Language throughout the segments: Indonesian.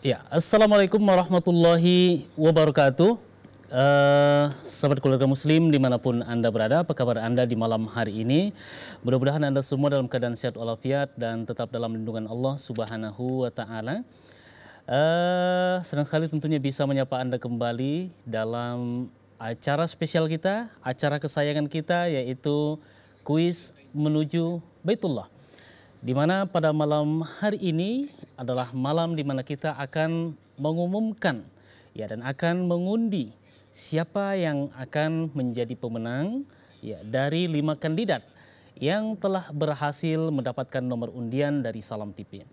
Ya, Assalamualaikum warahmatullahi wabarakatuh. Uh, sahabat keluarga muslim dimanapun Anda berada, apa kabar Anda di malam hari ini? Mudah-mudahan Anda semua dalam keadaan sehat walafiat dan tetap dalam lindungan Allah subhanahu wa ta'ala. Uh, senang sekali tentunya bisa menyapa Anda kembali dalam acara spesial kita, acara kesayangan kita yaitu kuis menuju Baitullah. dimana pada malam hari ini adalah malam di mana kita akan mengumumkan ya dan akan mengundi siapa yang akan menjadi pemenang ya dari lima kandidat yang telah berhasil mendapatkan nomor undian dari Salam TV.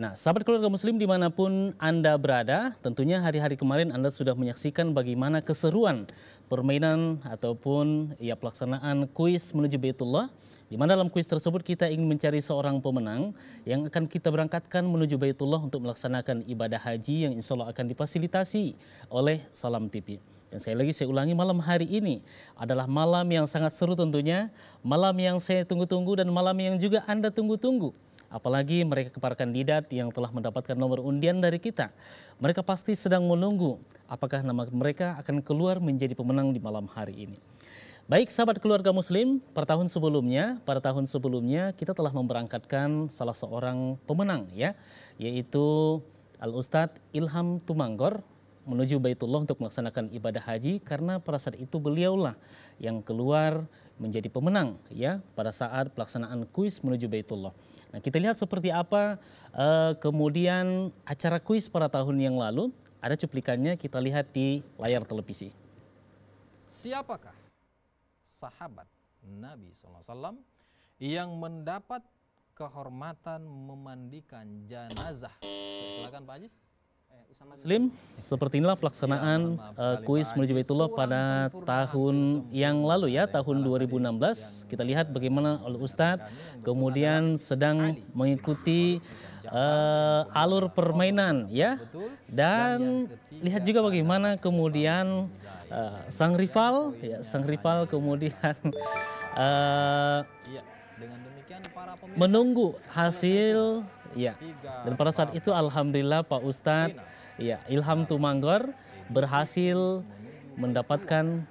Nah, sahabat keluarga muslim dimanapun Anda berada, tentunya hari-hari kemarin Anda sudah menyaksikan bagaimana keseruan permainan ataupun ya pelaksanaan kuis menuju Baitullah di mana dalam kuis tersebut kita ingin mencari seorang pemenang yang akan kita berangkatkan menuju Baitullah untuk melaksanakan ibadah haji yang insya Allah akan difasilitasi oleh Salam TV. Dan saya lagi saya ulangi malam hari ini adalah malam yang sangat seru tentunya, malam yang saya tunggu-tunggu dan malam yang juga Anda tunggu-tunggu. Apalagi mereka para kandidat yang telah mendapatkan nomor undian dari kita. Mereka pasti sedang menunggu apakah nama mereka akan keluar menjadi pemenang di malam hari ini. Baik sahabat keluarga muslim, per tahun sebelumnya, pada tahun sebelumnya kita telah memberangkatkan salah seorang pemenang ya, yaitu Al Ustadz Ilham Tumanggor menuju Baitullah untuk melaksanakan ibadah haji karena pada saat itu beliaulah yang keluar menjadi pemenang ya pada saat pelaksanaan kuis menuju Baitullah. Nah, kita lihat seperti apa uh, kemudian acara kuis pada tahun yang lalu, ada cuplikannya kita lihat di layar televisi. Siapakah sahabat Nabi SAW yang mendapat kehormatan memandikan jenazah. Silakan Pak Ajis. Eh, seperti inilah pelaksanaan ya, uh, kuis menuju Baitullah pada tahun yang lalu ya, tahun 2016. Kita lihat bagaimana oleh Ustadz kemudian sedang mengikuti uh, alur permainan ya. Dan lihat juga bagaimana kemudian Eh, sang rival, ya, sang rival kemudian uh, menunggu hasil, ya. Dan pada saat itu alhamdulillah Pak Ustadz, ya Ilham Tumanggor nah, berhasil mendapatkan,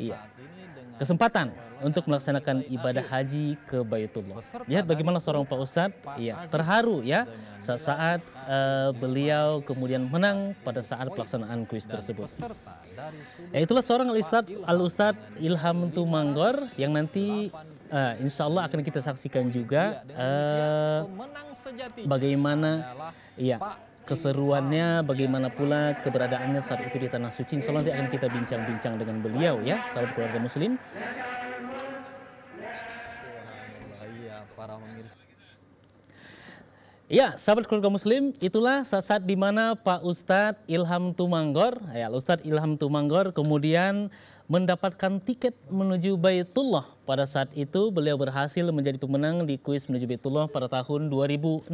ya, kesempatan untuk melaksanakan ibadah haji ke Baitullah. Lihat bagaimana seorang Pak Ustadz ya, terharu ya saat-saat uh, eh, beliau kemudian menang pada saat pelaksanaan kuis tersebut. Ya, itulah seorang Al-Ustadz Al Ilham Tumanggor yang nanti uh, eh, insya Allah akan kita saksikan juga uh, bagaimana ya, keseruannya, bagaimana pula keberadaannya saat itu di Tanah Suci. Insya Allah akan kita bincang-bincang dengan beliau ya, sahabat keluarga muslim. Ya, sahabat keluarga muslim, itulah saat-saat di mana Pak Ustadz Ilham Tumanggor, ya Ustadz Ilham Tumanggor kemudian mendapatkan tiket menuju Baitullah. Pada saat itu beliau berhasil menjadi pemenang di kuis menuju Baitullah pada tahun 2016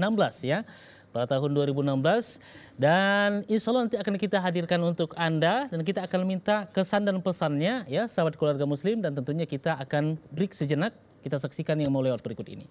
ya pada tahun 2016 dan insya Allah nanti akan kita hadirkan untuk Anda dan kita akan minta kesan dan pesannya ya sahabat keluarga muslim dan tentunya kita akan break sejenak kita saksikan yang mau lewat berikut ini.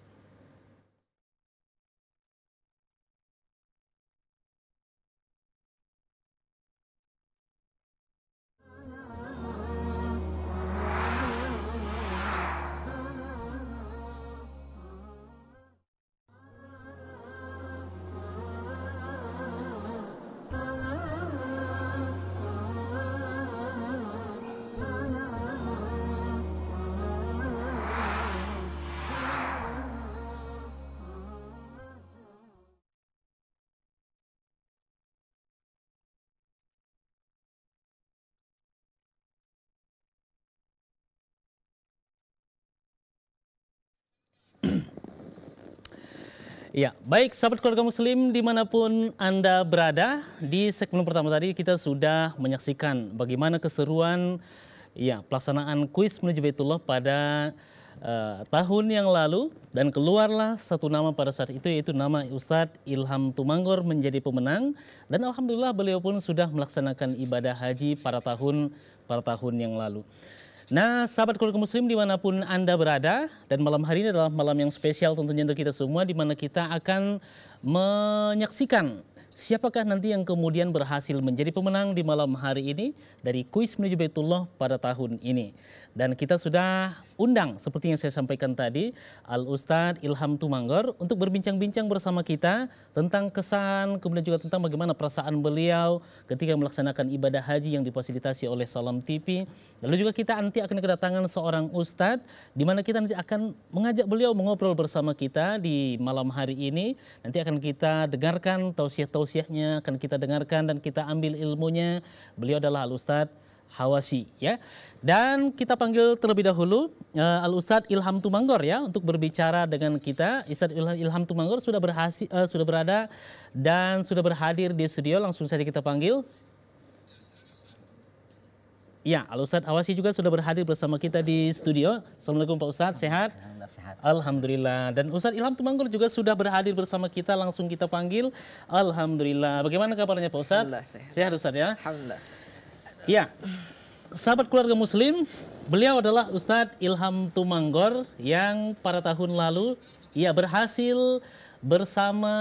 Ya, baik sahabat keluarga muslim dimanapun Anda berada, di segmen pertama tadi kita sudah menyaksikan bagaimana keseruan ya pelaksanaan kuis menuju Baitullah pada uh, tahun yang lalu dan keluarlah satu nama pada saat itu yaitu nama Ustadz Ilham Tumanggor menjadi pemenang dan alhamdulillah beliau pun sudah melaksanakan ibadah haji pada tahun pada tahun yang lalu. Nah, sahabat keluarga muslim dimanapun Anda berada, dan malam hari ini adalah malam yang spesial tentunya untuk kita semua, di mana kita akan menyaksikan Siapakah nanti yang kemudian berhasil menjadi pemenang di malam hari ini dari kuis menuju Baitullah pada tahun ini? Dan kita sudah undang seperti yang saya sampaikan tadi Al Ustad Ilham Tumanggor untuk berbincang-bincang bersama kita tentang kesan kemudian juga tentang bagaimana perasaan beliau ketika melaksanakan ibadah haji yang difasilitasi oleh Salam TV. Lalu juga kita nanti akan kedatangan seorang ustadz di mana kita nanti akan mengajak beliau mengobrol bersama kita di malam hari ini. Nanti akan kita dengarkan tausiah-tausiah tausiahnya akan kita dengarkan dan kita ambil ilmunya. Beliau adalah Al Ustadz Hawasi ya. Dan kita panggil terlebih dahulu uh, Al Ustadz Ilham Tumanggor ya untuk berbicara dengan kita. Ustadz Ilham Tumanggor sudah berhasil uh, eh, sudah berada dan sudah berhadir di studio langsung saja kita panggil. Ya, Al Ustadz Awasi juga sudah berhadir bersama kita di studio. Assalamualaikum Pak Ustadz, sehat? Alhamdulillah, sehat. Alhamdulillah. Dan Ustadz Ilham Tumanggul juga sudah berhadir bersama kita, langsung kita panggil. Alhamdulillah. Bagaimana kabarnya Pak Ustadz? sehat. Sehat Ustadz ya? Alhamdulillah. Ya, sahabat keluarga muslim, beliau adalah Ustadz Ilham Tumanggor yang pada tahun lalu ia berhasil bersama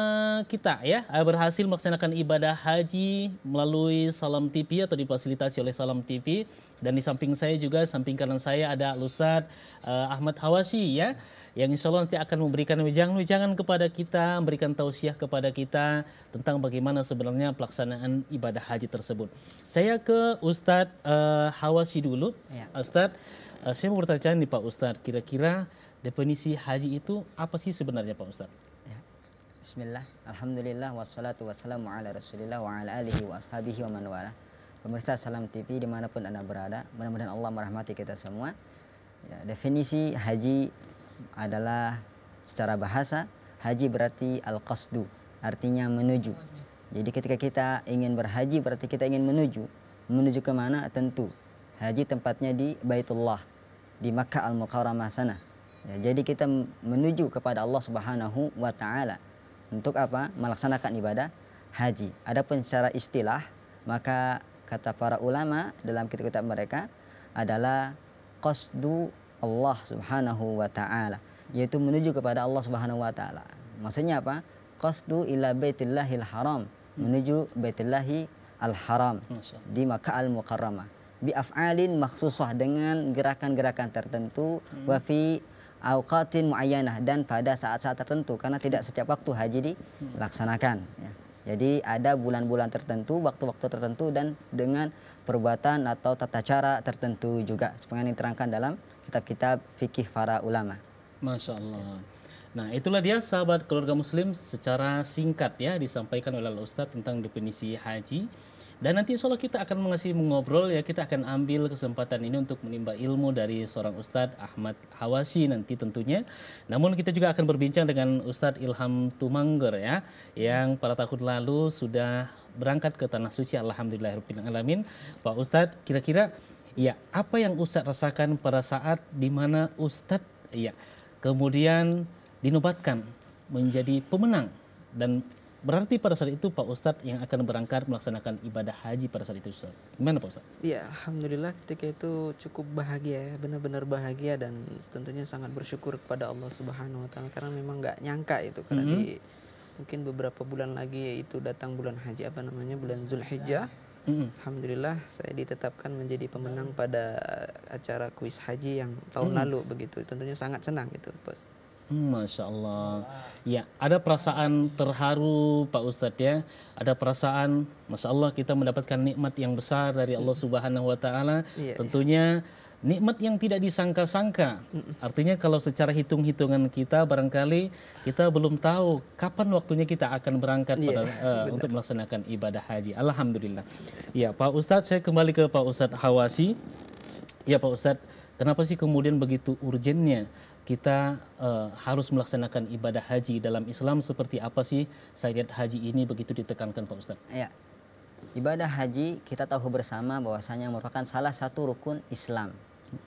kita ya eh, berhasil melaksanakan ibadah haji melalui Salam TV atau difasilitasi oleh Salam TV dan di samping saya juga samping kanan saya ada Ustaz uh, eh, Ahmad Hawasi ya yang insya Allah nanti akan memberikan wejangan-wejangan kepada kita memberikan tausiah kepada kita tentang bagaimana sebenarnya pelaksanaan ibadah haji tersebut saya ke Ustaz uh, eh, Hawasi dulu ya. Ustaz uh, saya mau bertanya nih Pak Ustaz kira-kira definisi haji itu apa sih sebenarnya Pak Ustaz? Bismillah, Alhamdulillah, wassalatu wassalamu ala rasulillah wa ala alihi wa ashabihi wa man wala Pemirsa Salam TV dimanapun Anda berada, mudah-mudahan Allah merahmati kita semua ya, Definisi haji adalah secara bahasa, haji berarti al-qasdu, artinya menuju Jadi ketika kita ingin berhaji berarti kita ingin menuju Menuju ke mana? Tentu Haji tempatnya di Baitullah, di Makkah Al-Mukarramah sana ya, Jadi kita menuju kepada Allah Subhanahu wa Ta'ala untuk apa? Melaksanakan ibadah haji. Adapun secara istilah, maka kata para ulama dalam kitab-kitab mereka adalah qasdu Allah Subhanahu wa taala, yaitu menuju kepada Allah Subhanahu wa taala. Maksudnya apa? Qasdu ila Baitillahil Haram, menuju Baitullahi Al-Haram di Makkah Al-Mukarramah. Bi af'alin dengan gerakan-gerakan tertentu hmm. wa fi awqatin muayyanah dan pada saat-saat tertentu karena tidak setiap waktu haji dilaksanakan ya. Jadi ada bulan-bulan tertentu, waktu-waktu tertentu dan dengan perbuatan atau tata cara tertentu juga. Sebenarnya diterangkan dalam kitab-kitab fikih para ulama. Masya Allah. Nah itulah dia sahabat keluarga muslim secara singkat ya disampaikan oleh Ustadz tentang definisi haji dan nanti insya Allah kita akan mengasih mengobrol ya, kita akan ambil kesempatan ini untuk menimba ilmu dari seorang Ustadz Ahmad Hawasi nanti tentunya. Namun kita juga akan berbincang dengan Ustadz Ilham Tumangger ya, yang pada tahun lalu sudah berangkat ke Tanah Suci Alhamdulillahirrahmanirrahim. Pak Ustadz kira-kira ya apa yang Ustadz rasakan pada saat dimana Ustadz ya kemudian dinobatkan menjadi pemenang dan Berarti pada saat itu Pak Ustadz yang akan berangkat melaksanakan ibadah haji pada saat itu Ustadz. Gimana Pak Ustadz? Ya Alhamdulillah ketika itu cukup bahagia ya, benar-benar bahagia dan tentunya sangat bersyukur kepada Allah Subhanahu Wa Taala karena memang nggak nyangka itu karena mm -hmm. di mungkin beberapa bulan lagi yaitu datang bulan haji apa namanya bulan Zulhijjah. Mm -hmm. Alhamdulillah saya ditetapkan menjadi pemenang pada acara kuis haji yang tahun mm -hmm. lalu begitu. Tentunya sangat senang gitu Pak Hmm, Masya Allah. Ya, ada perasaan terharu Pak Ustadz ya. Ada perasaan, Masya Allah kita mendapatkan nikmat yang besar dari Allah hmm. Subhanahu Wa Taala. Iya, iya. Tentunya nikmat yang tidak disangka-sangka. Hmm. Artinya kalau secara hitung-hitungan kita barangkali kita belum tahu kapan waktunya kita akan berangkat iya, pada, uh, untuk melaksanakan ibadah haji. Alhamdulillah. Ya, Pak Ustadz saya kembali ke Pak Ustadz Hawasi. Ya Pak Ustadz, kenapa sih kemudian begitu urgennya kita uh, harus melaksanakan ibadah haji dalam Islam seperti apa sih syariat haji ini begitu ditekankan Pak Ustadz? Ya. Ibadah haji kita tahu bersama bahwasanya merupakan salah satu rukun Islam.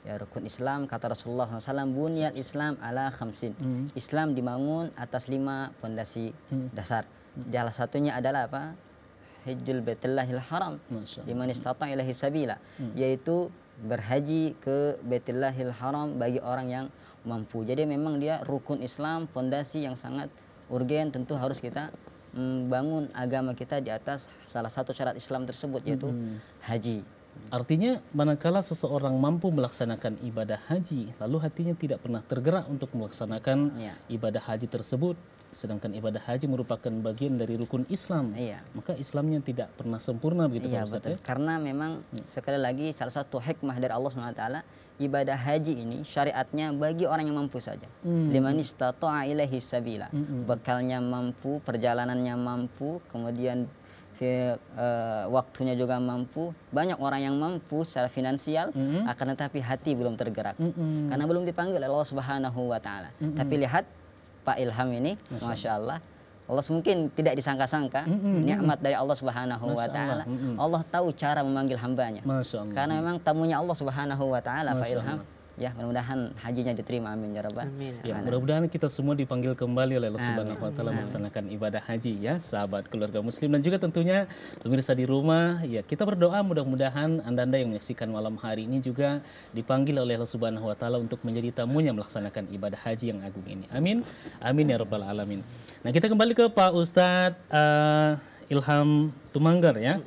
Ya rukun Islam kata Rasulullah SAW bunyat Islam ala khamsin. Hmm. Islam dibangun atas lima fondasi hmm. dasar. Hmm. Salah satunya adalah apa? Hijjul Baitullahil Haram. Liman istata ilahi sabila. Hmm. Yaitu berhaji ke Baitullahil Haram bagi orang yang mampu. Jadi memang dia rukun Islam, fondasi yang sangat urgen tentu harus kita membangun agama kita di atas salah satu syarat Islam tersebut yaitu hmm. haji. Artinya manakala seseorang mampu melaksanakan ibadah haji lalu hatinya tidak pernah tergerak untuk melaksanakan ya. ibadah haji tersebut sedangkan ibadah haji merupakan bagian dari rukun Islam ya. maka Islamnya tidak pernah sempurna begitu ya, Pak Ustaz, Ya? Karena memang hmm. sekali lagi salah satu hikmah dari Allah SWT ibadah haji ini syariatnya bagi orang yang mampu saja. Hmm. Liman istata'a ilaihi sabila. Hmm, hmm. Bekalnya mampu, perjalanannya mampu, kemudian eh, eh, waktunya juga mampu. Banyak orang yang mampu secara finansial, hmm, akan tetapi hati belum tergerak karena belum dipanggil oleh Allah Subhanahu Wa Taala. Tapi lihat Pak Ilham ini, masya Allah Allah mungkin tidak disangka-sangka mm -hmm. nikmat dari Allah Subhanahu wa taala. Allah. Mm -hmm. Allah tahu cara memanggil hambanya. Karena memang tamunya Allah Subhanahu wa taala fa ilham ya mudah-mudahan hajinya diterima amin ya rabbal amin. Ya, mudah-mudahan kita semua dipanggil kembali oleh Allah Subhanahu wa taala melaksanakan ibadah haji ya sahabat keluarga muslim dan juga tentunya pemirsa di rumah ya kita berdoa mudah-mudahan Anda-anda yang menyaksikan malam hari ini juga dipanggil oleh Allah Subhanahu wa taala untuk menjadi tamunya melaksanakan ibadah haji yang agung ini amin amin ya rabbal alamin nah kita kembali ke Pak Ustadz uh, Ilham Tumanggar ya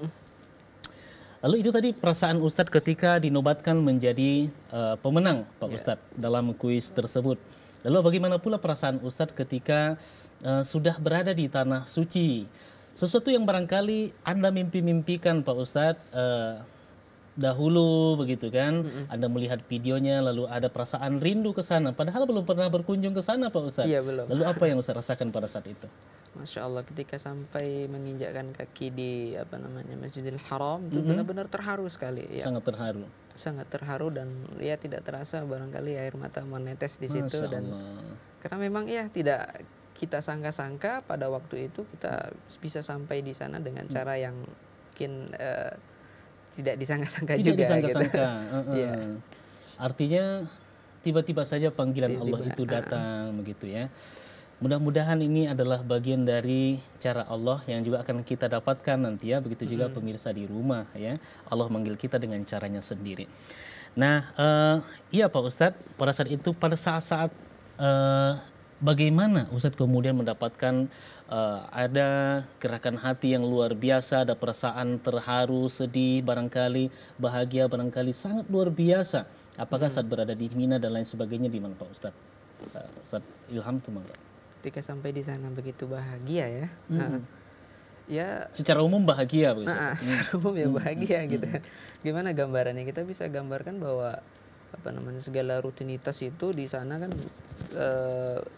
Lalu itu tadi perasaan Ustadz ketika dinobatkan menjadi uh, pemenang Pak yeah. Ustadz dalam kuis tersebut. Lalu bagaimana pula perasaan Ustadz ketika uh, sudah berada di tanah suci? Sesuatu yang barangkali Anda mimpi-mimpikan Pak Ustadz uh, dahulu begitu kan. Mm-hmm. Anda melihat videonya lalu ada perasaan rindu ke sana padahal belum pernah berkunjung ke sana Pak Ustadz. Iya, Lalu apa yang Ustadz rasakan pada saat itu? Masya Allah ketika sampai menginjakkan kaki di apa namanya Masjidil Haram itu mm -hmm. benar-benar terharu sekali ya. Sangat terharu. Sangat terharu dan ya tidak terasa barangkali air mata menetes di situ dan karena memang ya tidak kita sangka-sangka pada waktu itu kita bisa sampai di sana dengan hmm. cara yang mungkin uh, tidak disangka-sangka juga gitu. disangka-sangka. Gitu. Uh -uh. yeah. Artinya tiba-tiba saja panggilan tiba -tiba, Allah itu datang uh -uh. begitu ya. Mudah-mudahan ini adalah bagian dari cara Allah yang juga akan kita dapatkan nanti ya. Begitu juga pemirsa di rumah ya. Allah manggil kita dengan caranya sendiri. Nah, uh, iya Pak Ustadz, pada saat itu, pada saat-saat uh, bagaimana Ustadz kemudian mendapatkan uh, ada gerakan hati yang luar biasa, ada perasaan terharu, sedih, barangkali bahagia, barangkali sangat luar biasa. Apakah saat berada di Mina dan lain sebagainya di mana Pak Ustadz? Uh, Ustadz Ilham, teman-teman ketika sampai di sana begitu bahagia ya. Mm uh, ya secara umum bahagia begitu. Nah, mm. secara umum ya bahagia hmm. gitu. Gimana gambarannya? Kita bisa gambarkan bahwa apa namanya segala rutinitas itu di sana kan e,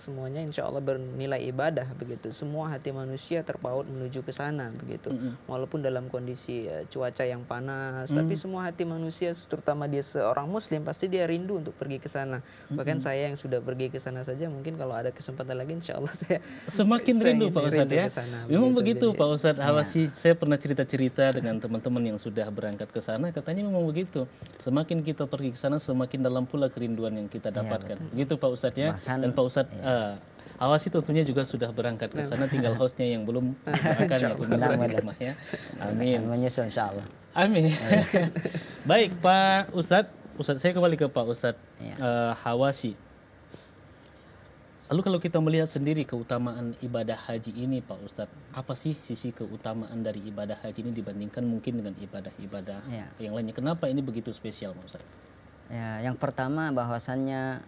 semuanya insya Allah bernilai ibadah begitu semua hati manusia terpaut menuju ke sana begitu mm -hmm. walaupun dalam kondisi e, cuaca yang panas mm -hmm. tapi semua hati manusia terutama dia seorang muslim pasti dia rindu untuk pergi ke sana mm -hmm. bahkan saya yang sudah pergi ke sana saja mungkin kalau ada kesempatan lagi insya Allah saya semakin saya rindu Pak Ustadz ya kesana, memang begitu, begitu Pak Ustadz ya. awasi saya pernah cerita-cerita dengan teman-teman yang sudah berangkat ke sana katanya memang begitu semakin kita pergi ke sana semakin semakin dalam pula kerinduan yang kita iya, dapatkan. Ya, Begitu Pak Ustadz ya. Bahkan, Dan Pak Ustadz ya. uh, eh, Awasi tentunya juga sudah berangkat ke sana, tinggal hostnya yang belum akan pemirsa rumah ya. Amin. Menyusul insya Allah. Amin. Amin. Iya. Baik Pak Ustadz, Ustadz saya kembali ke Pak Ustadz ya. uh, Hawasi. Lalu kalau kita melihat sendiri keutamaan ibadah haji ini Pak Ustadz, apa sih sisi keutamaan dari ibadah haji ini dibandingkan mungkin dengan ibadah-ibadah ya. yang lainnya? Kenapa ini begitu spesial Pak Ustadz? Ya, yang pertama bahwasannya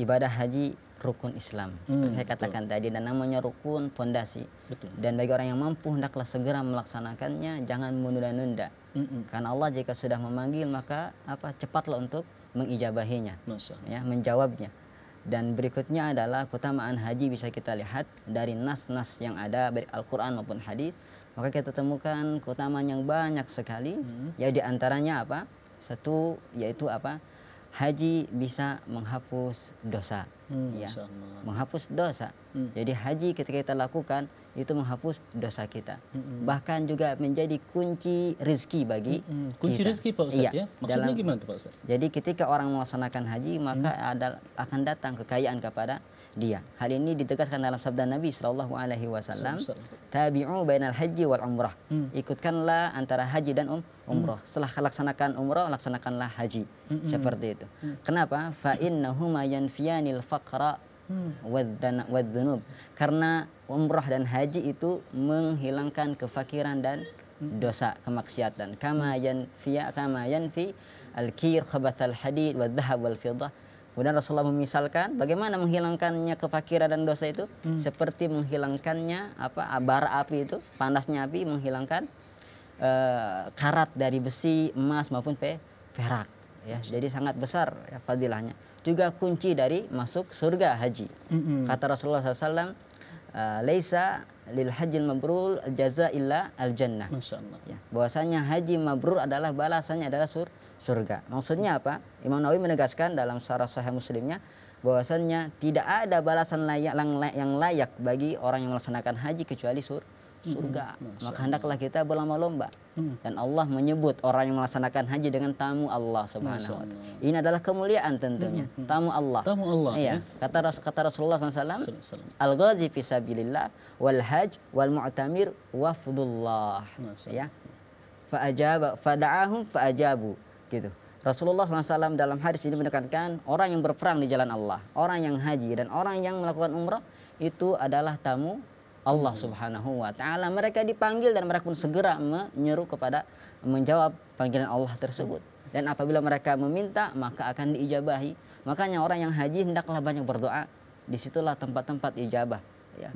ibadah haji rukun Islam. Hmm, Seperti saya katakan betul. tadi dan namanya rukun fondasi. Betul. Dan bagi orang yang mampu hendaklah segera melaksanakannya, jangan menunda-nunda. Mm -mm. Karena Allah jika sudah memanggil maka apa cepatlah untuk mengijabahinya. Ya, menjawabnya. Dan berikutnya adalah keutamaan haji bisa kita lihat dari nas-nas yang ada dari Al-Qur'an maupun hadis, maka kita temukan keutamaan yang banyak sekali. Mm. Ya diantaranya apa? Satu yaitu apa? haji bisa menghapus dosa hmm, ya menghapus dosa hmm. jadi haji ketika kita lakukan itu menghapus dosa kita hmm, hmm. bahkan juga menjadi kunci rezeki bagi hmm, hmm. kunci kita. rizki pak Ustaz, iya. ya? maksudnya dalam, gimana tuh pak Ustaz? jadi ketika orang melaksanakan haji maka hmm. ada akan datang kekayaan kepada dia. Hal ini ditegaskan dalam sabda Nabi Shallallahu Alaihi Wasallam, tabi'u bainal haji wal umrah. Hmm. Ikutkanlah antara haji dan um, hmm. umrah. Hmm. Setelah laksanakan umrah, laksanakanlah haji. Hmm, hmm. Seperti itu. Hmm. Kenapa? Fa innahuma yanfiyanil faqra hmm. wa dzunub Karena umrah dan haji itu menghilangkan kefakiran dan dosa kemaksiatan. Kama yanfiya kama yanfi al-kir khabathal hadid dhahab wal fiddah Kemudian Rasulullah memisalkan bagaimana menghilangkannya kefakiran dan dosa itu hmm. seperti menghilangkannya apa bara api itu, panasnya api menghilangkan e, karat dari besi, emas maupun pe, perak ya. Jadi sangat besar ya, fadilahnya. Juga kunci dari masuk surga haji. Hmm. Kata Rasulullah SAW, eh, leisa lil haji mabrur jaza illa al jannah. Ya, bahwasanya haji mabrur adalah balasannya adalah surga surga. Maksudnya apa? Imam Nawawi menegaskan dalam syarah Sahih Muslimnya bahwasannya tidak ada balasan layak yang layak bagi orang yang melaksanakan haji kecuali sur surga. Maka hendaklah kita berlomba-lomba. Mm. Dan Allah menyebut orang yang melaksanakan haji dengan tamu Allah Subhanahu wa Ini adalah kemuliaan tentunya, tamu Allah. Tamu Allah. Iya. Ya. Kata kata Rasulullah SAW, Al-ghazi fi sabilillah wal haj wal mu'tamir wafdullah. Ya. Fa'ajaba fa'dahum fa'ajabu gitu. Rasulullah SAW dalam hadis ini menekankan orang yang berperang di jalan Allah, orang yang haji dan orang yang melakukan umrah itu adalah tamu Allah Subhanahu wa taala. Mereka dipanggil dan mereka pun segera menyeru kepada menjawab panggilan Allah tersebut. Dan apabila mereka meminta maka akan diijabahi. Makanya orang yang haji hendaklah banyak berdoa. Disitulah tempat-tempat ijabah. Ya.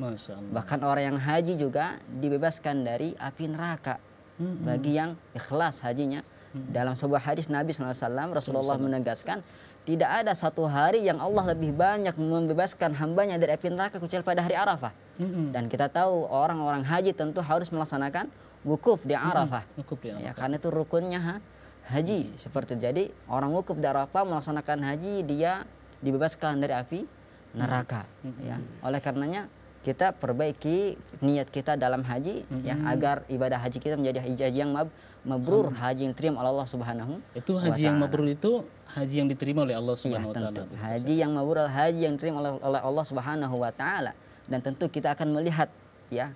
Bahkan orang yang haji juga dibebaskan dari api neraka. Hmm, hmm. Bagi yang ikhlas hajinya Hmm. Dalam sebuah hadis Nabi SAW, Rasulullah menegaskan, tidak ada satu hari yang Allah lebih banyak membebaskan hambanya dari api neraka kecuali pada hari Arafah. Hmm. Dan kita tahu orang-orang haji tentu harus melaksanakan wukuf di hmm. Arafah. Hmm. Wukuf di ya, Arafah. Ya, karena itu rukunnya ha, haji. Hmm. Seperti jadi orang wukuf di Arafah melaksanakan haji dia dibebaskan dari api hmm. neraka. Hmm. Ya. Oleh karenanya kita perbaiki niat kita dalam haji hmm. ya agar ibadah haji kita menjadi haji, -haji yang mab mabrur hmm. haji yang diterima oleh Allah Subhanahu itu haji yang mabrur itu haji yang diterima oleh Allah Subhanahu ya, wa taala haji yang mabrur haji yang diterima oleh, Allah Subhanahu wa taala dan tentu kita akan melihat ya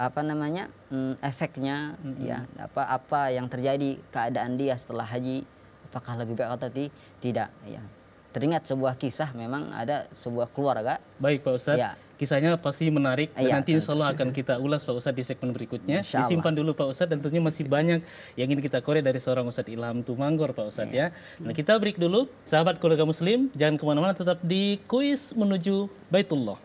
apa namanya hmm, efeknya hmm. ya apa apa yang terjadi keadaan dia setelah haji apakah lebih baik atau tidak ya teringat sebuah kisah memang ada sebuah keluarga baik Pak Ustaz. ya kisahnya pasti menarik iya, nanti insya Allah akan kita ulas Pak Ustadz di segmen berikutnya. Disimpan dulu Pak Ustadz dan tentunya masih banyak yang ingin kita korek dari seorang Ustadz Ilham Tumanggor Pak Ustadz ya. ya. Nah kita break dulu, sahabat keluarga muslim jangan kemana-mana tetap di kuis menuju Baitullah.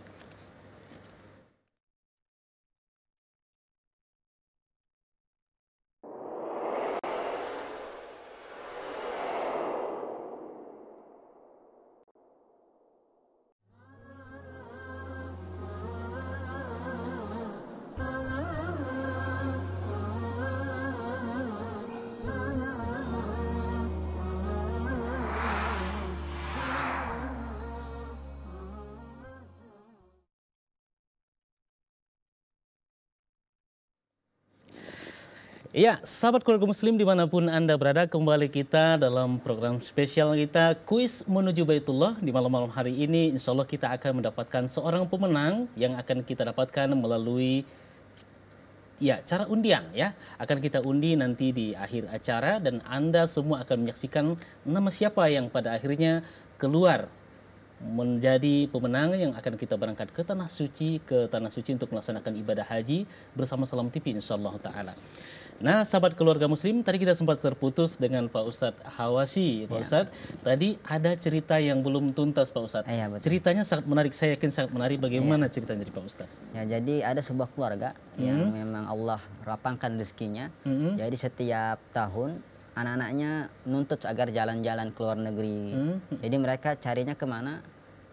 Ya, sahabat keluarga muslim dimanapun Anda berada, kembali kita dalam program spesial kita, kuis menuju Baitullah. Di malam-malam hari ini, insya Allah kita akan mendapatkan seorang pemenang yang akan kita dapatkan melalui ya cara undian ya akan kita undi nanti di akhir acara dan anda semua akan menyaksikan nama siapa yang pada akhirnya keluar menjadi pemenang yang akan kita berangkat ke tanah suci ke tanah suci untuk melaksanakan ibadah haji bersama Salam tipi insyaallah taala. Nah, sahabat keluarga muslim, tadi kita sempat terputus dengan Pak Ustadz Hawasi. Pak ya. Ustadz, tadi ada cerita yang belum tuntas Pak Ustadz. Ya, Ceritanya sangat menarik, saya yakin sangat menarik. Bagaimana ya. ceritanya dari Pak Ustadz? Ya, jadi ada sebuah keluarga hmm. yang memang Allah rapangkan rezekinya. Hmm. Jadi setiap tahun anak-anaknya nuntut agar jalan-jalan ke luar negeri. Hmm. Jadi mereka carinya kemana?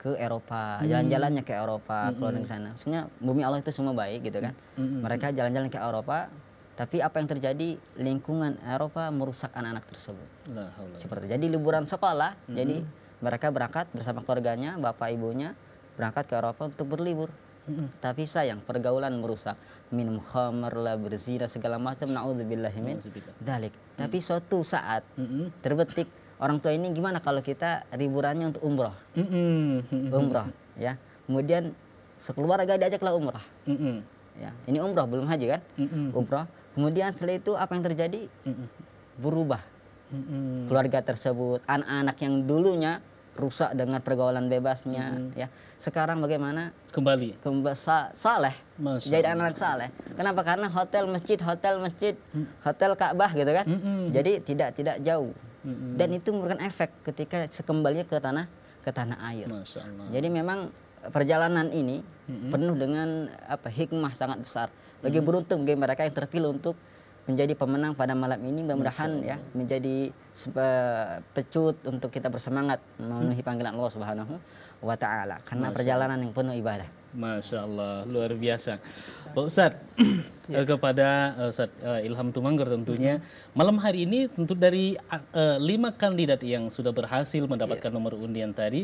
ke Eropa, hmm. jalan-jalannya ke Eropa, hmm. keluar dari sana. Maksudnya bumi Allah itu semua baik gitu kan. Hmm. hmm. Mereka jalan-jalan ke Eropa, tapi apa yang terjadi lingkungan Eropa merusak anak-anak tersebut. Nah, Seperti jadi liburan sekolah, mm-hmm. jadi mereka berangkat bersama keluarganya, bapak ibunya berangkat ke Eropa untuk berlibur. Mm-hmm. Tapi sayang pergaulan merusak, minum khamar lah, berzina segala macam. Nauzubillah min dzalik. Mm-hmm. Tapi suatu saat mm-hmm. terbetik orang tua ini gimana kalau kita liburannya untuk umroh? Mm-hmm. Umroh, ya. Kemudian sekeluarga diajaklah umroh. Mm-hmm. Ya, ini umroh belum haji kan? Mm-hmm. Umroh Kemudian setelah itu apa yang terjadi? Berubah. Keluarga tersebut, anak-anak yang dulunya rusak dengan pergaulan bebasnya hmm. ya sekarang bagaimana kembali kembali sa saleh Masya jadi anak-anak saleh kenapa karena hotel masjid hotel masjid mm. hotel Ka'bah gitu kan hmm, jadi tidak tidak jauh hmm. dan itu merupakan efek ketika sekembalinya ke tanah ke tanah air jadi memang perjalanan ini hmm. penuh dengan apa hikmah sangat besar lagi hmm. beruntung bagi mereka yang terpilih untuk menjadi pemenang pada malam ini mudah-mudahan ya menjadi pecut untuk kita bersemangat memenuhi hmm. panggilan Allah Subhanahu wa taala karena Masya perjalanan yang penuh ibadah. Masya Allah luar biasa. Pak Ustaz, ya. kepada eh, Ustadz eh, Ilham Tumangger tentunya hmm. malam hari ini tentu dari uh, lima kandidat yang sudah berhasil mendapatkan ya. nomor undian tadi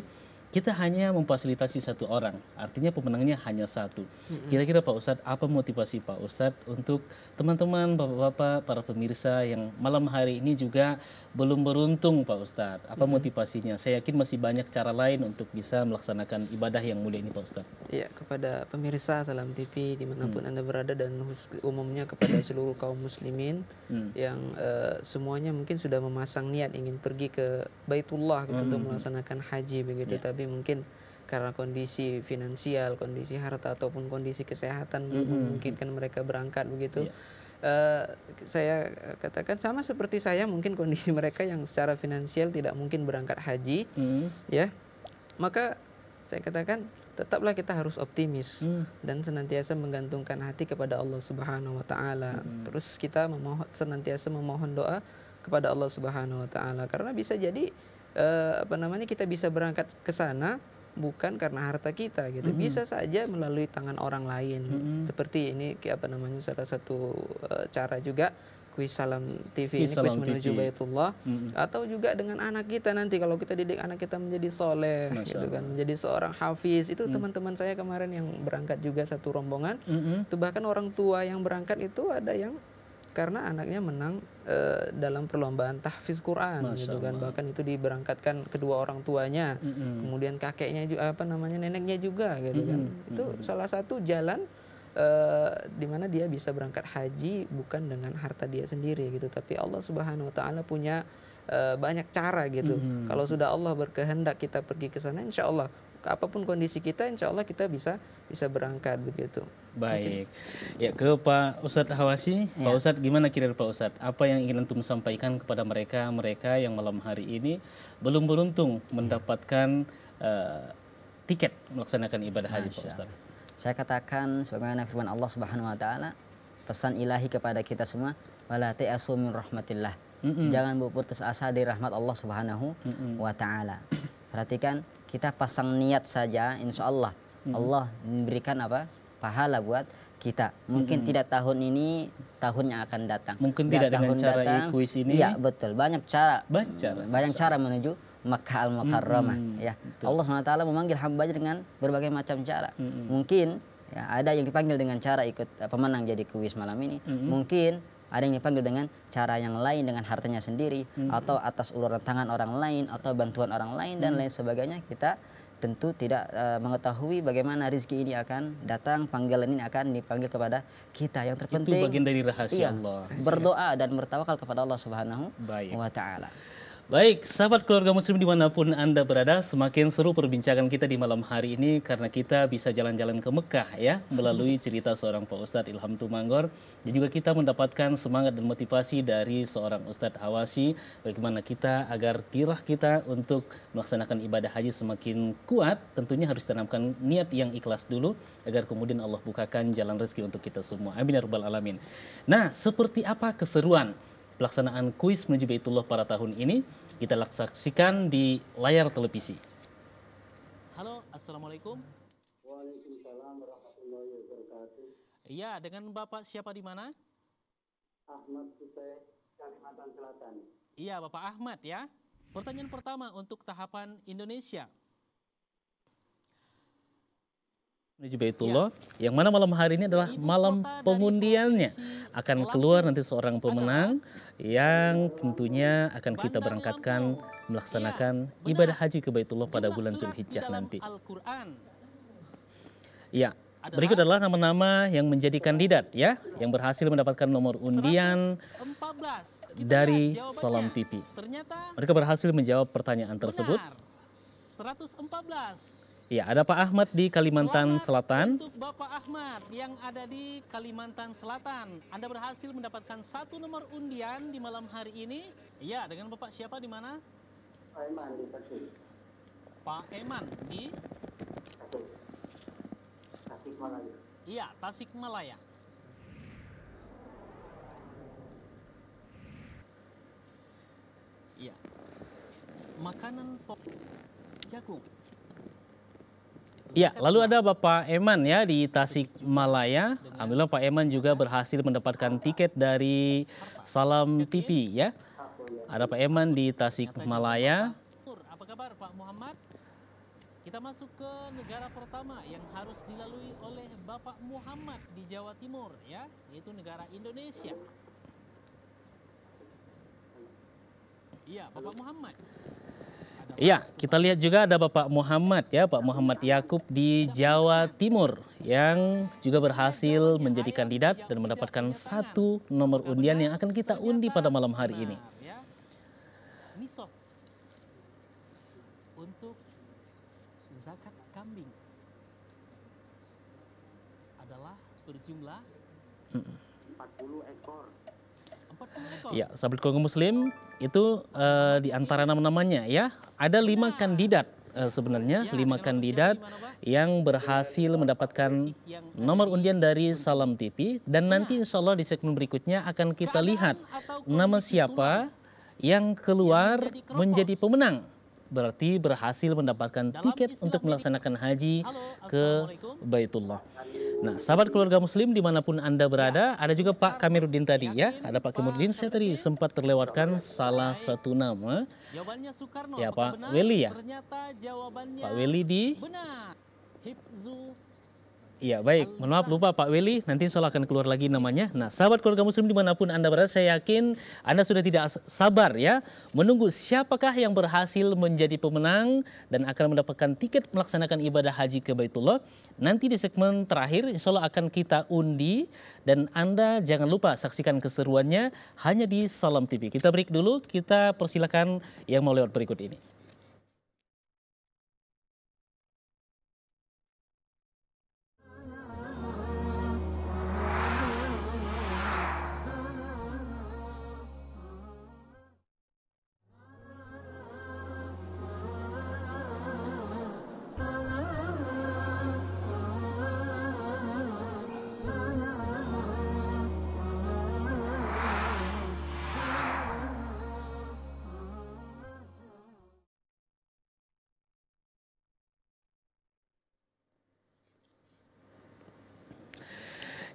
kita hanya memfasilitasi satu orang, artinya pemenangnya hanya satu. Kira-kira Pak Ustadz, apa motivasi Pak Ustadz untuk teman-teman, bapak-bapak, para pemirsa yang malam hari ini juga belum beruntung Pak Ustadz? Apa motivasinya? Saya yakin masih banyak cara lain untuk bisa melaksanakan ibadah yang mulia ini Pak Ustadz. Iya, kepada pemirsa Salam TV dimanapun hmm. Anda berada dan umumnya kepada seluruh kaum muslimin hmm. yang uh, semuanya mungkin sudah memasang niat ingin pergi ke Baitullah gitu, hmm. untuk melaksanakan haji begitu. Ya. Tapi tapi mungkin karena kondisi finansial, kondisi harta ataupun kondisi kesehatan mm -hmm. memungkinkan mereka berangkat begitu. Yeah. Iya. Uh, saya katakan sama seperti saya mungkin kondisi mereka yang secara finansial tidak mungkin berangkat haji, mm. ya. Maka saya katakan tetaplah kita harus optimis mm. dan senantiasa menggantungkan hati kepada Allah Subhanahu wa taala. Mm. Terus kita memohon senantiasa memohon doa kepada Allah Subhanahu wa taala karena bisa jadi eh, apa namanya kita bisa berangkat ke sana bukan karena harta kita gitu mm -hmm. bisa saja melalui tangan orang lain mm -hmm. seperti ini apa namanya salah satu uh, cara juga kuis salam TV kuis ini kuis menuju Baitullah mm -hmm. atau juga dengan anak kita nanti kalau kita didik anak kita menjadi soleh gitu Masya gitu kan menjadi seorang hafiz itu mm. teman-teman mm -hmm. saya kemarin yang berangkat juga satu rombongan mm -hmm. itu bahkan orang tua yang berangkat itu ada yang karena anaknya menang e, dalam perlombaan tahfiz Quran gitu kan bahkan itu diberangkatkan kedua orang tuanya mm -hmm. kemudian kakeknya juga apa namanya neneknya juga gitu mm -hmm. kan itu mm -hmm. salah satu jalan e, eh, dimana dia bisa berangkat haji bukan dengan harta dia sendiri gitu tapi Allah Subhanahu Wa Taala punya eh, banyak cara gitu mm -hmm. kalau sudah Allah berkehendak kita pergi ke sana insya Allah apapun kondisi kita insya Allah kita bisa bisa berangkat begitu baik okay. ya ke Pak Ustadz Hawasi ya. Pak Ustadz gimana kira Pak Ustadz apa yang ingin antum sampaikan kepada mereka mereka yang malam hari ini belum beruntung mendapatkan uh, tiket melaksanakan ibadah haji Pak Ustadz saya katakan sebagaimana firman Allah Subhanahu wa taala pesan ilahi kepada kita semua wala ta'asu min rahmatillah. Mm -mm. Jangan berputus asa dari rahmat Allah Subhanahu mm -mm. wa taala. Perhatikan kita pasang niat saja insya Allah hmm. Allah memberikan apa pahala buat kita mungkin hmm. tidak tahun ini tahun yang akan datang mungkin tidak tahun dengan cara datang, kuis ini ya betul banyak cara banyak cara hmm, menuju Makkah al Mukarramah hmm. ya betul. Allah swt memanggil hamba dengan berbagai macam cara hmm, hmm. mungkin ya, ada yang dipanggil dengan cara ikut pemenang jadi kuis malam ini hmm. mungkin ada yang dipanggil dengan cara yang lain dengan hartanya sendiri hmm. atau atas uluran tangan orang lain atau bantuan orang lain dan hmm. lain sebagainya kita tentu tidak uh, mengetahui bagaimana rizki ini akan datang, panggilan ini akan dipanggil kepada kita. Yang terpenting itu bagian dari rahasia iya, Allah. Berdoa dan bertawakal kepada Allah Subhanahu Baik. wa taala. Baik, sahabat keluarga muslim dimanapun Anda berada, semakin seru perbincangan kita di malam hari ini karena kita bisa jalan-jalan ke Mekah ya, melalui cerita seorang Pak Ustadz Ilham Tumanggor. Dan juga kita mendapatkan semangat dan motivasi dari seorang Ustadz Hawasi, bagaimana kita agar kirah kita untuk melaksanakan ibadah haji semakin kuat, tentunya harus tanamkan niat yang ikhlas dulu, agar kemudian Allah bukakan jalan rezeki untuk kita semua. Amin ya Alamin. Nah, seperti apa keseruan pelaksanaan kuis menuju Baitullah pada tahun ini kita saksikan di layar televisi. Halo, Assalamualaikum. Waalaikumsalam warahmatullahi wabarakatuh. Iya, dengan Bapak siapa di mana? Ahmad Kutai, Kalimantan Selatan. Iya, Bapak Ahmad ya. Pertanyaan pertama untuk tahapan Indonesia. menuju Baitullah, ya. yang mana malam hari ini adalah malam pengundiannya. Akan keluar nanti seorang pemenang yang tentunya akan kita berangkatkan ya, melaksanakan ibadah haji ke Baitullah pada bulan Zulhijjah nanti. Ya, berikut adalah nama-nama yang menjadi kandidat ya, yang berhasil mendapatkan nomor undian dari Salam TV. Mereka berhasil menjawab pertanyaan tersebut. 114 Ya, ada Pak Ahmad di Kalimantan Selamat Selatan. Untuk Bapak Ahmad yang ada di Kalimantan Selatan. Anda berhasil mendapatkan satu nomor undian di malam hari ini. Ya, dengan Bapak siapa di mana? Pak Eman di Tasik. Pak Eman di Tasik. Tasikmalaya. Iya, Tasik Malaya. Iya. Makanan pokok jagung. Ya, lalu ada Bapak Eman ya di Tasik Malaya. Alhamdulillah Pak Eman juga berhasil mendapatkan tiket dari Salam TV ya. Ada Pak Eman di Tasik Malaya. Apa kabar Pak Muhammad? Kita masuk ke negara pertama yang harus dilalui oleh Bapak Muhammad di Jawa Timur ya, yaitu negara Indonesia. Iya, Bapak Muhammad. Iya, kita lihat juga ada Bapak Muhammad ya, Pak Muhammad Yakub di Jawa Timur yang juga berhasil menjadi kandidat dan mendapatkan satu nomor undian yang akan kita undi pada malam hari ini. untuk zakat kambing adalah berjumlah 40 ekor. Ya, sahabat keluarga muslim itu uh, di antara nama-namanya ya. Ada lima iya. kandidat eh, sebenarnya iya, lima kandidat yang berhasil mendapatkan nomor undian dari Salam TV dan iya. nanti insya Allah di segmen berikutnya akan kita lihat nama siapa yang keluar menjadi pemenang berarti berhasil mendapatkan tiket untuk melaksanakan haji ke Baitullah. Nah, sahabat keluarga muslim dimanapun Anda berada, ya. ada juga Pak Kamirudin tadi ya. Ada Pak Kamirudin, saya tadi sempat terlewatkan salah satu nama. Jawabannya Soekarno, ya Pak Weli ya? Pak Weli di... Benar. Iya baik, mohon maaf lupa Pak Weli, nanti soal akan keluar lagi namanya. Nah sahabat keluarga muslim dimanapun Anda berada, saya yakin Anda sudah tidak sabar ya. Menunggu siapakah yang berhasil menjadi pemenang dan akan mendapatkan tiket melaksanakan ibadah haji ke Baitullah. Nanti di segmen terakhir insya Allah akan kita undi dan Anda jangan lupa saksikan keseruannya hanya di Salam TV. Kita break dulu, kita persilakan yang mau lewat berikut ini.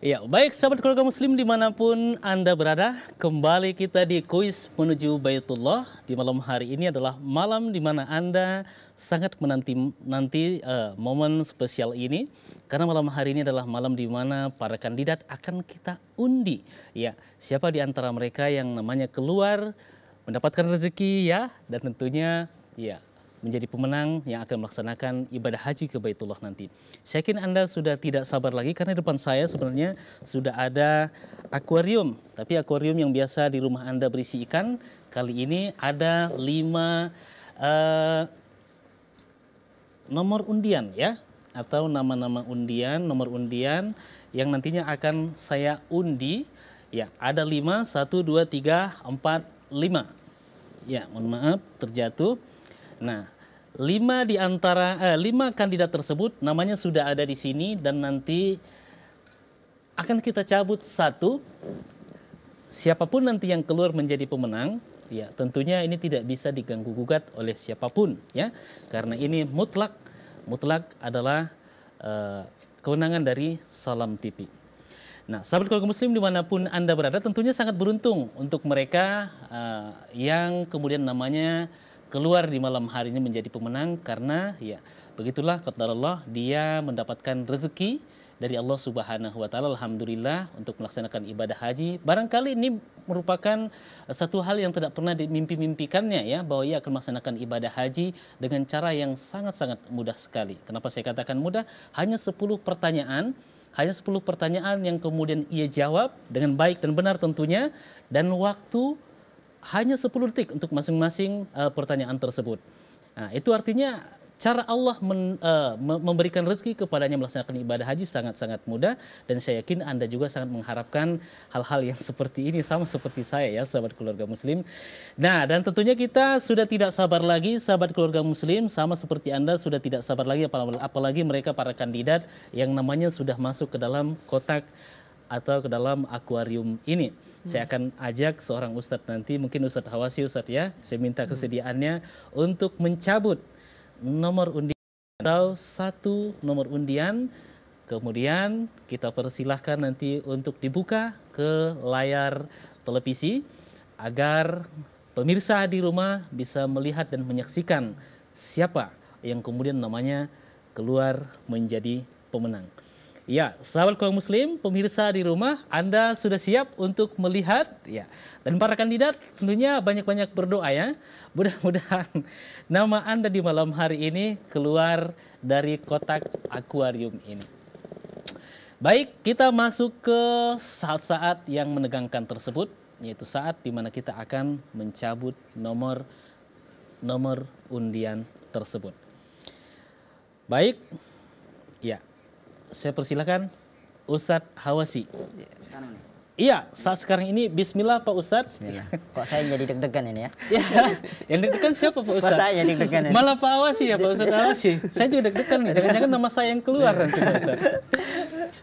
Ya, baik sahabat keluarga muslim dimanapun Anda berada, kembali kita di kuis menuju Baitullah. Di malam hari ini adalah malam di mana Anda sangat menanti nanti uh, momen spesial ini. Karena malam hari ini adalah malam di mana para kandidat akan kita undi. Ya, siapa di antara mereka yang namanya keluar, mendapatkan rezeki ya, dan tentunya ya menjadi pemenang yang akan melaksanakan ibadah haji ke Baitullah nanti. Saya yakin Anda sudah tidak sabar lagi karena di depan saya sebenarnya sudah ada akuarium, tapi akuarium yang biasa di rumah Anda berisi ikan, kali ini ada lima uh, nomor undian ya atau nama-nama undian, nomor undian yang nantinya akan saya undi. Ya, ada lima, satu, dua, tiga, empat, lima. Ya, mohon maaf, terjatuh. Nah, lima di antara eh, lima kandidat tersebut namanya sudah ada di sini dan nanti akan kita cabut satu siapapun nanti yang keluar menjadi pemenang ya tentunya ini tidak bisa diganggu gugat oleh siapapun ya karena ini mutlak mutlak adalah eh, kewenangan dari Salam TV. Nah, sahabat keluarga muslim dimanapun Anda berada tentunya sangat beruntung untuk mereka uh, yang kemudian namanya keluar di malam harinya menjadi pemenang karena ya begitulah kata Allah dia mendapatkan rezeki dari Allah Subhanahu wa taala alhamdulillah untuk melaksanakan ibadah haji. Barangkali ini merupakan satu hal yang tidak pernah dimimpi-mimpikannya ya bahwa ia akan melaksanakan ibadah haji dengan cara yang sangat-sangat mudah sekali. Kenapa saya katakan mudah? Hanya 10 pertanyaan hanya 10 pertanyaan yang kemudian ia jawab dengan baik dan benar tentunya dan waktu hanya 10 detik untuk masing-masing uh, pertanyaan tersebut. Nah, itu artinya cara Allah men, uh, memberikan rezeki kepadanya melaksanakan ibadah haji sangat-sangat mudah dan saya yakin Anda juga sangat mengharapkan hal-hal yang seperti ini sama seperti saya ya sahabat keluarga muslim. Nah, dan tentunya kita sudah tidak sabar lagi sahabat keluarga muslim sama seperti Anda sudah tidak sabar lagi apalagi mereka para kandidat yang namanya sudah masuk ke dalam kotak atau ke dalam akuarium ini. Hmm. Saya akan ajak seorang ustadz nanti, mungkin ustadz Hawasi ustadz ya, saya minta hmm. kesediaannya hmm. untuk mencabut nomor undian atau satu nomor undian. Kemudian kita persilahkan nanti untuk dibuka ke layar televisi agar pemirsa di rumah bisa melihat dan menyaksikan siapa yang kemudian namanya keluar menjadi pemenang. Ya, sahabat kaum Muslim, pemirsa di rumah, Anda sudah siap untuk melihat ya. Dan para kandidat tentunya banyak-banyak berdoa ya. Mudah-mudahan nama Anda di malam hari ini keluar dari kotak akuarium ini. Baik, kita masuk ke saat-saat yang menegangkan tersebut, yaitu saat di mana kita akan mencabut nomor nomor undian tersebut. Baik, ya saya persilahkan Ustadz Hawasi. Iya, saat sekarang ini Bismillah Pak Ustadz. Bismillah. Kok saya jadi deg-degan ini ya? ya yang deg-degan siapa Pak Ustadz? Kok saya jadi deg-degan Malah Pak Hawasi ya Pak Ustadz Hawasi. Saya juga deg-degan nih, jangan-jangan nama saya yang keluar nanti Pak Ustadz.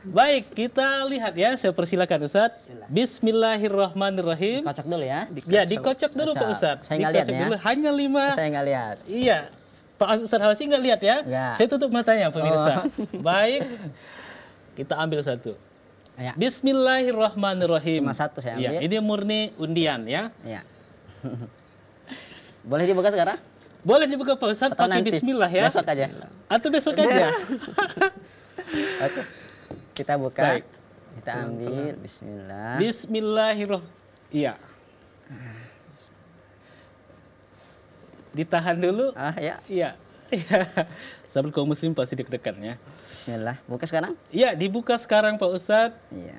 Baik, kita lihat ya. Saya persilakan Ustadz. Bismillahirrahmanirrahim. Dikocok dulu ya. Dikocok. Ya, dikocok dulu Kocok. Pak Ustadz. Saya nggak lihat ya. Dulu. Hanya lima. Saya nggak lihat. Iya, Pak Ustadz Hawasi nggak lihat ya? ya. Saya tutup matanya pemirsa. Oh. Baik, kita ambil satu. Ya. Bismillahirrahmanirrahim. Cuma satu saya ya, ambil. Ya, ini murni undian ya. ya. Boleh dibuka sekarang? Boleh dibuka Pak Ustadz, Atau pakai nanti. bismillah ya. Besok aja. Atau besok aja. Oke. Kita buka. Baik. Kita ambil bismillah. Bismillahirrahmanirrahim. Iya. Ah. Ditahan dulu. Ah ya. Iya. Ya. Sahabat kaum muslim pasti deg-degan ya. Bismillah. Buka sekarang? Iya, dibuka sekarang Pak Ustadz. Iya.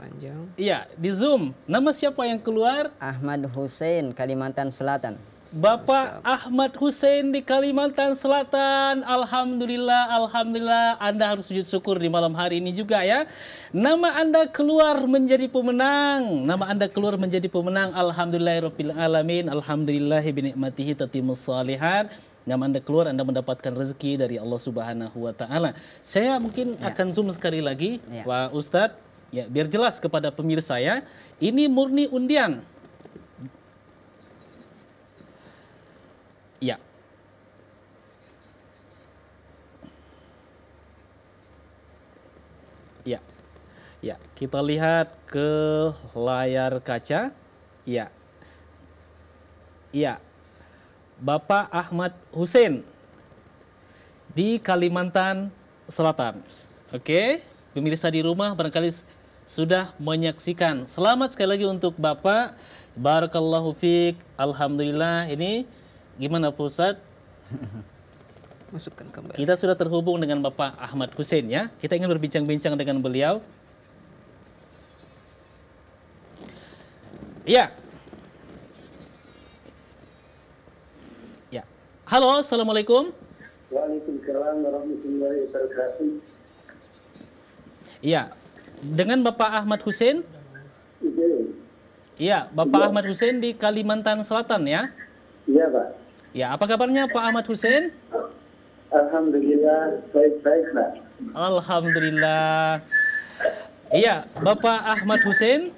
Panjang. Iya, di Zoom. Nama siapa yang keluar? Ahmad Hussein, Kalimantan Selatan. Bapak Ahmad Hussein di Kalimantan Selatan. Alhamdulillah, alhamdulillah Anda harus sujud syukur di malam hari ini juga ya. Nama Anda keluar menjadi pemenang. Nama Anda keluar menjadi pemenang. Alhamdulillahirabbil Alhamdulillah, tatimus salihat nama Anda keluar Anda mendapatkan rezeki dari Allah Subhanahu wa taala. Saya mungkin ya. akan zoom sekali lagi ya. Pak Ustadz ya biar jelas kepada pemirsa ya. Ini murni undian. Ya, Ya. Ya, kita lihat ke layar kaca. Ya. Ya. Bapak Ahmad Hussein di Kalimantan Selatan. Oke, pemirsa di rumah barangkali sudah menyaksikan. Selamat sekali lagi untuk Bapak. Barakallahu fiik. Alhamdulillah ini Gimana pusat? Masukkan kembali. Kita sudah terhubung dengan Bapak Ahmad Hussein ya. Kita ingin berbincang-bincang dengan beliau. Ya. Ya. Halo, Assalamualaikum. Waalaikumsalam warahmatullahi wabarakatuh. Iya. Dengan Bapak Ahmad Hussein? Iya. Ya, iya, Bapak ya. Ahmad Hussein di Kalimantan Selatan ya? Iya, Pak. Ya, apa kabarnya Pak Ahmad Hussein? Alhamdulillah, baik-baik, Pak. Alhamdulillah. Iya, Bapak Ahmad Hussein,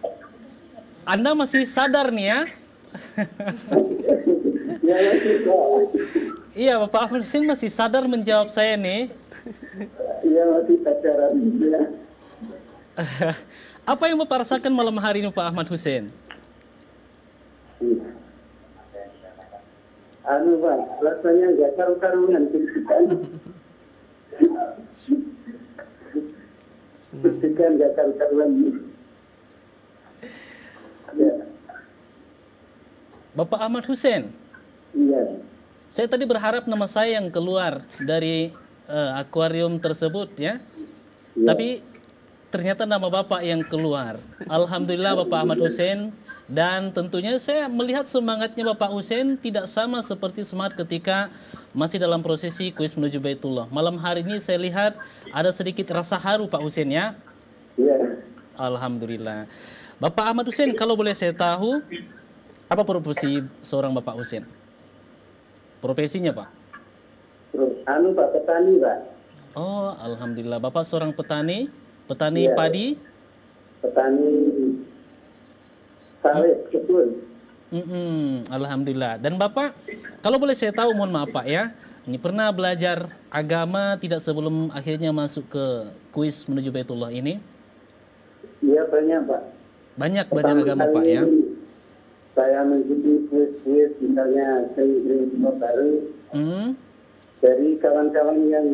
Anda masih sadar nih ya? ya, ya, ya iya, Bapak Ahmad Hussein masih sadar menjawab saya nih. Iya, masih pacaran. Ya. Apa yang Bapak rasakan malam hari ini, Pak Ahmad Hussein? Iya anu pak rasanya nggak karu karuan Suntikan nggak karu karuan ya. Bapak Ahmad Hussein. Iya. Saya tadi berharap nama saya yang keluar dari uh, akuarium tersebut ya. ya. Tapi ternyata nama Bapak yang keluar. Alhamdulillah Bapak Ahmad Hussein dan tentunya saya melihat semangatnya Bapak Hussein tidak sama seperti semangat ketika masih dalam prosesi kuis menuju Baitullah. Malam hari ini saya lihat ada sedikit rasa haru Pak Hussein ya. Iya. Alhamdulillah. Bapak Ahmad Hussein kalau boleh saya tahu apa profesi seorang Bapak Hussein? Profesinya Pak? Anu Pak petani Pak. Oh, alhamdulillah. Bapak seorang petani? Petani ya. padi? Petani sawit, hmm? kebun. Mm -hmm. Alhamdulillah. Dan Bapak, kalau boleh saya tahu, mohon maaf Pak ya. Ini pernah belajar agama tidak sebelum akhirnya masuk ke kuis menuju Baitullah ini? Iya banyak Pak. Banyak belajar Pertama agama Pak ya? Saya mengikuti kuis-kuis misalnya sering-sering baru. Hmm. Dari kawan-kawan yang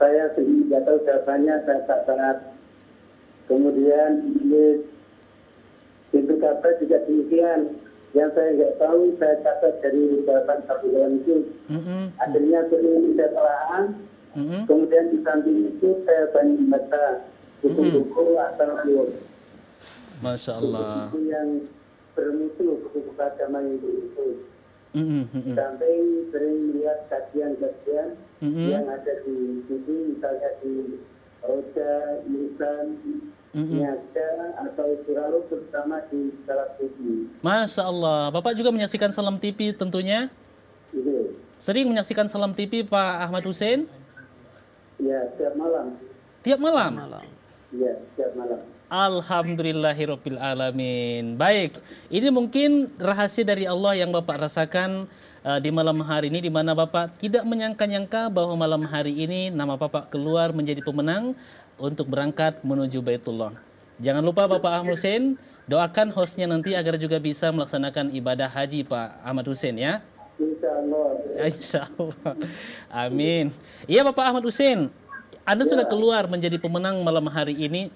saya sendiri tidak tahu jawabannya, saya tak sangat kemudian di pintu kata juga demikian yang saya nggak tahu saya catat dari satu dalam itu mm-hmm. akhirnya keliling saya mm-hmm. kemudian di samping itu saya banyak baca buku-buku mm-hmm. asal usul Masya Allah buku yang bermutu buku-buku agama itu. itu Mm-hmm. mm-hmm. Sampai sering melihat kajian-kajian mm-hmm. yang ada di sini, misalnya di Oja, Nisan, Mm-hmm. niaga atau selalu terutama di salat TV. Masya Allah, Bapak juga menyaksikan Salam TV tentunya? Iya. Sering menyaksikan Salam TV Pak Ahmad Hussein? Ya, tiap malam. Tiap malam? Iya, malam. Ya, tiap malam. Alhamdulillahirabbil Baik, ini mungkin rahasia dari Allah yang Bapak rasakan uh, di malam hari ini di mana Bapak tidak menyangka-nyangka bahwa malam hari ini nama Bapak keluar menjadi pemenang untuk berangkat menuju Baitullah. Jangan lupa Bapak Ahmad Hussein, doakan hostnya nanti agar juga bisa melaksanakan ibadah haji Pak Ahmad Hussein ya. Insya Allah. Amin. Iya Bapak Ahmad Hussein, Anda ya. sudah keluar menjadi pemenang malam hari ini.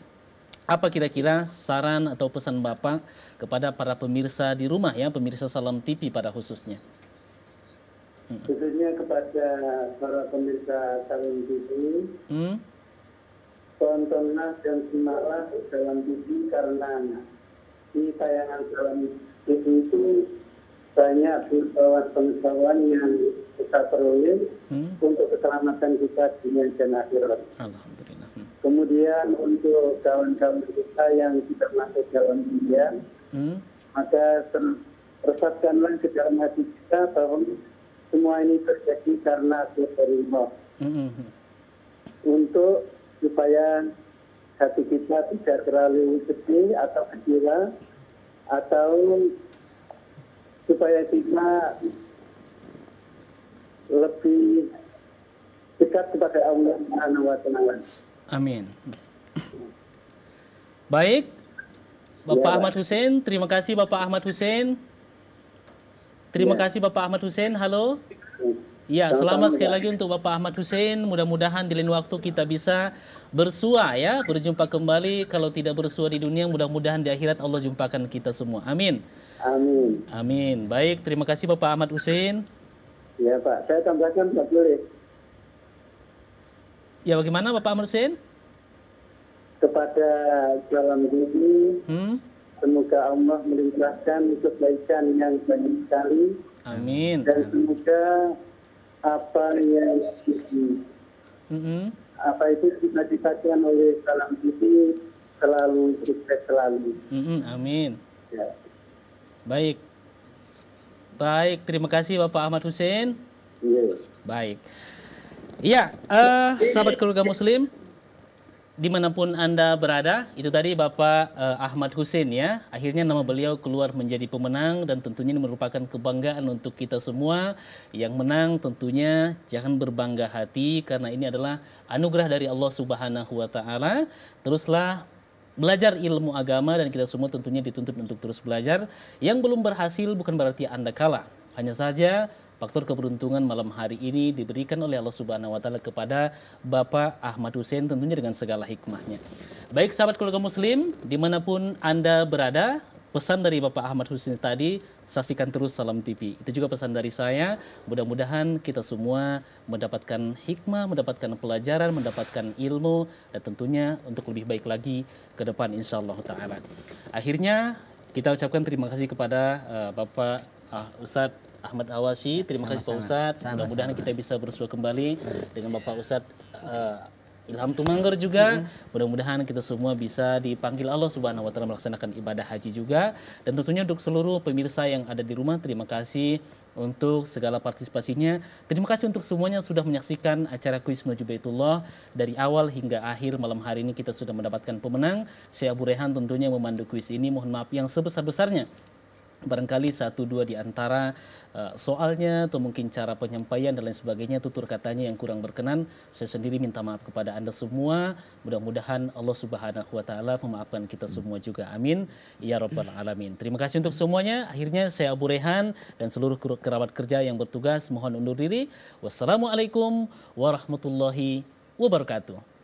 Apa kira-kira saran atau pesan Bapak kepada para pemirsa di rumah ya, pemirsa Salam TV pada khususnya? Hmm. Khususnya kepada para pemirsa Salam TV, hmm? tontonlah dan simaklah dalam TV karena di tayangan dalam TV itu banyak bawah pengetahuan yang kita peroleh hmm. untuk keselamatan kita di dan akhirat. Alhamdulillah. Hmm. Kemudian untuk kawan-kawan kita yang tidak masuk dalam dunia, hmm. maka persatkanlah ke dalam hati kita bahwa semua ini terjadi karena terima hmm, hmm, hmm. Untuk supaya hati kita tidak terlalu sedih atau gembira atau supaya kita lebih dekat kepada Allah Subhanahu wa taala. Amin. Baik. Bapak ya. Ahmad Hussein, terima kasih Bapak Ahmad Hussein. Terima ya. kasih Bapak Ahmad Hussein. Halo. Ya. Ya, selamat sekali lagi untuk Bapak Ahmad Hussein. Mudah-mudahan di lain waktu kita bisa bersua ya, berjumpa kembali. Kalau tidak bersua di dunia, mudah-mudahan di akhirat Allah jumpakan kita semua. Amin. Amin. Amin. Baik, terima kasih Bapak Ahmad Hussein. Ya Pak, saya tambahkan Pak boleh. Ya bagaimana Bapak Ahmad Hussein? Kepada dalam diri hmm? semoga Allah melimpahkan kebaikan yang banyak sekali. Amin. Dan semoga apa yang mm-hmm. apa itu kita dikatakan oleh salam itu selalu sukses selalu. Mm-hmm. Amin. Ya. Baik. Baik, terima kasih Bapak Ahmad Hussein. Iya. Baik. Iya, uh, sahabat keluarga muslim, dimanapun Anda berada, itu tadi Bapak eh, Ahmad Hussein ya. Akhirnya nama beliau keluar menjadi pemenang dan tentunya ini merupakan kebanggaan untuk kita semua. Yang menang tentunya jangan berbangga hati karena ini adalah anugerah dari Allah Subhanahu wa taala. Teruslah belajar ilmu agama dan kita semua tentunya dituntut untuk terus belajar. Yang belum berhasil bukan berarti Anda kalah. Hanya saja Faktor keberuntungan malam hari ini diberikan oleh Allah Subhanahu wa taala kepada Bapak Ahmad Hussein tentunya dengan segala hikmahnya. Baik sahabat keluarga muslim, dimanapun Anda berada, pesan dari Bapak Ahmad Hussein tadi, saksikan terus Salam TV. Itu juga pesan dari saya, mudah-mudahan kita semua mendapatkan hikmah, mendapatkan pelajaran, mendapatkan ilmu, dan tentunya untuk lebih baik lagi ke depan insya Allah ta'ala. Akhirnya, kita ucapkan terima kasih kepada uh, eh, Bapak uh, ah, Ustadz Ahmad Awasi. Terima sama, kasih Pak Ustadz. Mudah-mudahan kita bisa bersua kembali iya. dengan Bapak Ustadz uh, Ilham Tumangger juga. Mudah-mudahan kita semua bisa dipanggil Allah Subhanahu wa taala melaksanakan ibadah haji juga. Dan tentunya untuk seluruh pemirsa yang ada di rumah terima kasih untuk segala partisipasinya. Terima kasih untuk semuanya sudah menyaksikan acara kuis menuju Baitullah dari awal hingga akhir malam hari ini kita sudah mendapatkan pemenang. Saya Abu Rehan tentunya memandu kuis ini. Mohon maaf yang sebesar-besarnya barangkali satu dua di antara eh, soalnya atau mungkin cara penyampaian dan lain sebagainya tutur katanya yang kurang berkenan saya sendiri minta maaf kepada Anda semua mudah-mudahan Allah Subhanahu wa taala memaafkan kita semua juga amin ya robbal alamin terima kasih untuk semuanya akhirnya saya Abu Rehan dan seluruh kerabat kerja yang bertugas mohon undur diri wassalamualaikum warahmatullahi wabarakatuh